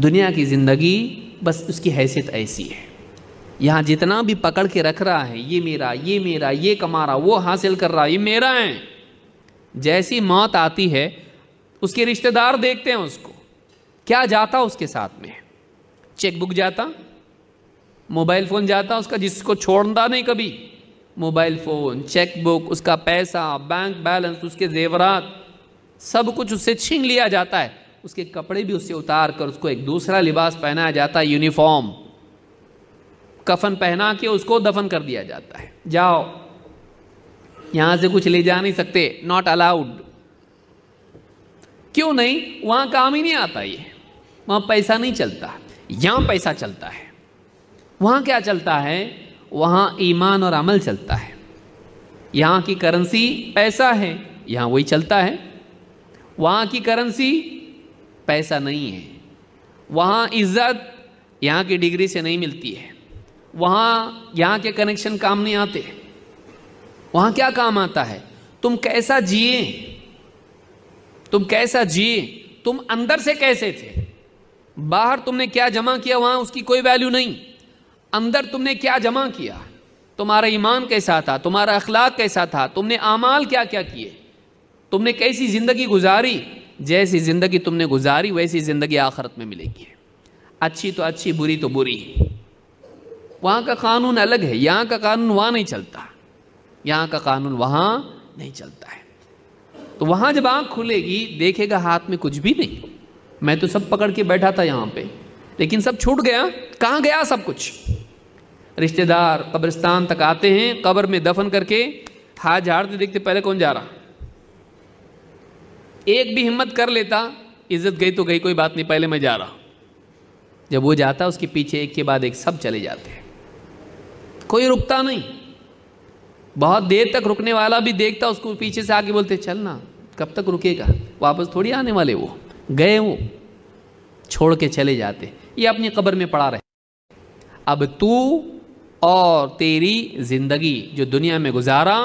दुनिया की ज़िंदगी बस उसकी हैसियत ऐसी है यहाँ जितना भी पकड़ के रख रहा है ये मेरा ये मेरा ये कमा रहा वो हासिल कर रहा ये मेरा है जैसी मौत आती है उसके रिश्तेदार देखते हैं उसको क्या जाता उसके साथ में चेकबुक जाता मोबाइल फ़ोन जाता उसका जिसको छोड़ता नहीं कभी मोबाइल फ़ोन चेकबुक उसका पैसा बैंक बैलेंस उसके जेवरात सब कुछ उससे छीन लिया जाता है उसके कपड़े भी उससे उतार कर उसको एक दूसरा लिबास पहनाया जाता है यूनिफॉर्म कफन पहना के उसको दफन कर दिया जाता है जाओ यहां से कुछ ले जा नहीं सकते नॉट अलाउड क्यों नहीं वहां काम ही नहीं आता ये वहां पैसा नहीं चलता यहां पैसा चलता है वहां क्या चलता है वहां ईमान और अमल चलता है यहां की करेंसी पैसा है यहां वही चलता है वहां की करेंसी पैसा नहीं है वहाँ इज्जत यहाँ की डिग्री से नहीं मिलती है वहाँ यहाँ के कनेक्शन काम नहीं आते वहाँ क्या काम आता है तुम कैसा जिए तुम कैसा जिए तुम अंदर से कैसे थे बाहर तुमने क्या जमा किया वहाँ उसकी कोई वैल्यू नहीं अंदर तुमने क्या जमा किया तुम्हारा ईमान कैसा था तुम्हारा अखलाक कैसा था तुमने आमाल क्या क्या किए तुमने कैसी ज़िंदगी गुजारी जैसी ज़िंदगी तुमने गुजारी वैसी ज़िंदगी आखरत में मिलेगी अच्छी तो अच्छी बुरी तो बुरी वहाँ का कानून अलग है यहाँ का कानून वहाँ नहीं चलता यहाँ का कानून वहाँ नहीं चलता है तो वहाँ जब आँख खुलेगी देखेगा हाथ में कुछ भी नहीं मैं तो सब पकड़ के बैठा था यहाँ पे लेकिन सब छूट गया कहाँ गया सब कुछ रिश्तेदार कब्रिस्तान तक आते हैं कब्र में दफन करके हाथ झाड़ते देखते पहले कौन जा रहा एक भी हिम्मत कर लेता इज्जत गई तो गई कोई बात नहीं पहले मैं जा रहा जब वो जाता उसके पीछे एक के बाद एक सब चले जाते कोई रुकता नहीं बहुत देर तक रुकने वाला भी देखता उसको पीछे से आगे बोलते चलना कब तक रुकेगा वापस थोड़ी आने वाले वो गए वो छोड़ के चले जाते ये अपनी कब्र में पड़ा रहे अब तू और तेरी ज़िंदगी जो दुनिया में गुजारा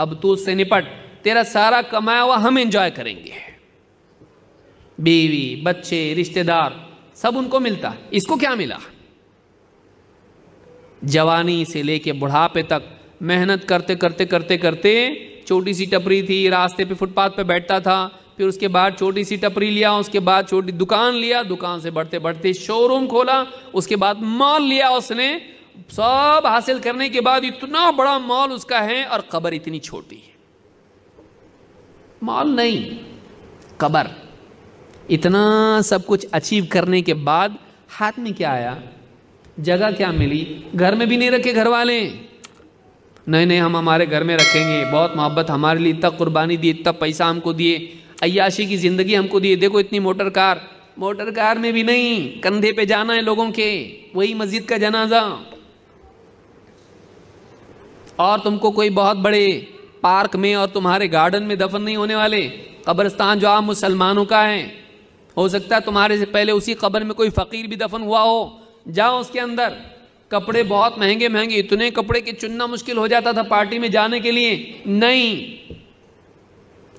अब तू उससे निपट तेरा सारा कमाया हुआ हम एंजॉय करेंगे बीवी बच्चे रिश्तेदार सब उनको मिलता इसको क्या मिला जवानी से लेके बुढ़ापे तक मेहनत करते करते करते करते छोटी सी टपरी थी रास्ते पे फुटपाथ पे बैठता था फिर उसके बाद छोटी सी टपरी लिया उसके बाद छोटी दुकान लिया दुकान से बढ़ते बढ़ते शोरूम खोला उसके बाद मॉल लिया उसने सब हासिल करने के बाद इतना बड़ा मॉल उसका है और खबर इतनी छोटी है मॉल नहीं कबर इतना सब कुछ अचीव करने के बाद हाथ में क्या आया जगह क्या मिली घर में भी नहीं रखे घर वाले नहीं नहीं हम हमारे घर में रखेंगे बहुत मोहब्बत हमारे लिए इतना कुर्बानी दी इतना पैसा हमको दिए अयाशी की ज़िंदगी हमको दिए देखो इतनी मोटर कार मोटर कार में भी नहीं कंधे पे जाना है लोगों के वही मस्जिद का जनाजा और तुमको कोई बहुत बड़े पार्क में और तुम्हारे गार्डन में दफन नहीं होने वाले कब्रस्तान जो आम मुसलमानों का है हो सकता है तुम्हारे से पहले उसी कब्र में कोई फ़कीर भी दफन हुआ हो जाओ उसके अंदर कपड़े बहुत महंगे महंगे इतने कपड़े के चुनना मुश्किल हो जाता था पार्टी में जाने के लिए नहीं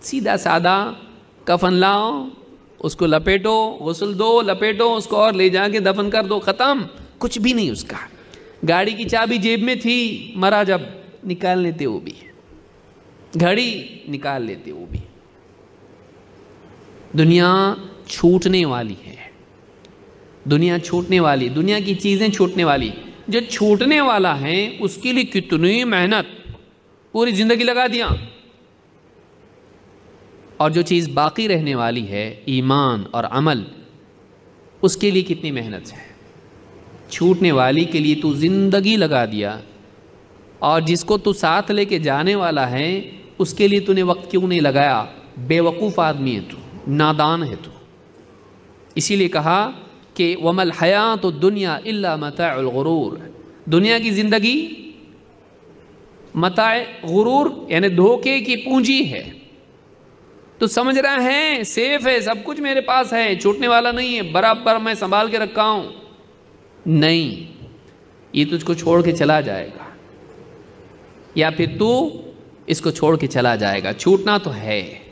सीधा साधा कफन लाओ उसको लपेटो गसल दो लपेटो उसको और ले जाके दफन कर दो ख़त्म कुछ भी नहीं उसका गाड़ी की चाबी जेब में थी मरा जब निकाल लेते वो भी घड़ी निकाल लेते वो भी दुनिया छूटने वाली है दुनिया छूटने वाली दुनिया की चीज़ें छूटने वाली जो छूटने वाला है उसके लिए कितनी मेहनत पूरी ज़िंदगी लगा दिया और जो चीज़ बाकी रहने वाली है ईमान और अमल उसके लिए कितनी मेहनत है छूटने वाली के लिए तू ज़िंदगी लगा दिया और जिसको तू साथ लेके जाने वाला है उसके लिए तूने वक्त क्यों नहीं लगाया बेवकूफ़ आदमी है तू नादान है तू इसीलिए कहा कि वमल हया तो दुनिया इल्ला दुनिया की ज़िंदगी मताए गुरूर यानी धोखे की पूंजी है तो समझ रहा है सेफ है सब कुछ मेरे पास है छूटने वाला नहीं है बराबर मैं संभाल के रखा हूं नहीं ये तुझको छोड़ के चला जाएगा या फिर तू इसको छोड़ के चला जाएगा छूटना तो है